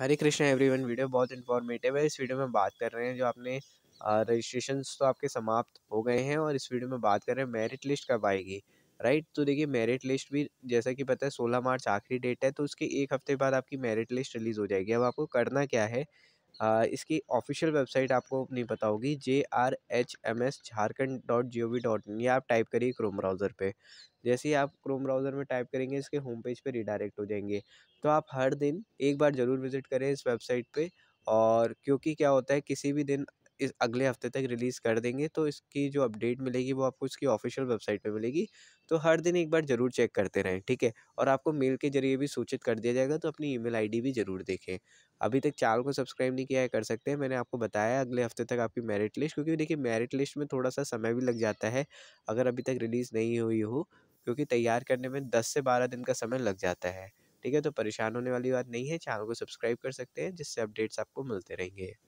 हरे Krishna everyone video बहुत informative है इस वीडियो में बात कर रहे हैं जो आपने रजिस्ट्रेशन तो आपके समाप्त हो गए हैं और इस वीडियो में बात कर रहे हैं मेरिट लिस्ट कब आएगी राइट तो देखिए मेरिट लिस्ट भी जैसा कि पता है सोलह मार्च आखिरी डेट है तो उसके एक हफ्ते बाद आपकी मेरिट लिस्ट रिलीज़ हो जाएगी अब आपको करना क्या है इसकी ऑफिशियल वेबसाइट आपको नहीं पता होगी J R H M S Jharkhand dot G O V dot in ये आप टाइप करिए क्रोम ब्राउज़र पे जैसे ही आप क्रोम ब्राउज़र में टाइप करेंगे इसके होम पेज पे रिडायरेक्ट हो जाएंगे तो आप हर दिन एक बार ज़रूर विज़िट करें इस वेबसाइट पे और क्योंकि क्या होता है किसी भी दिन इस अगले हफ्ते तक रिलीज़ कर देंगे तो इसकी जो अपडेट मिलेगी वो आपको इसकी ऑफिशियल वेबसाइट पे मिलेगी तो हर दिन एक बार ज़रूर चेक करते रहें ठीक है और आपको मेल के जरिए भी सूचित कर दिया जाएगा तो अपनी ईमेल आईडी भी ज़रूर देखें अभी तक चैनल को सब्सक्राइब नहीं किया है कर सकते हैं मैंने आपको बताया अगले हफ्ते तक आपकी मेरिट लिस्ट क्योंकि देखिए मेरिट लिस्ट में थोड़ा सा समय भी लग जाता है अगर अभी तक रिलीज़ नहीं हुई हो क्योंकि तैयार करने में दस से बारह दिन का समय लग जाता है ठीक है तो परेशान होने वाली बात नहीं है चैनल को सब्सक्राइब कर सकते हैं जिससे अपडेट्स आपको मिलते रहेंगे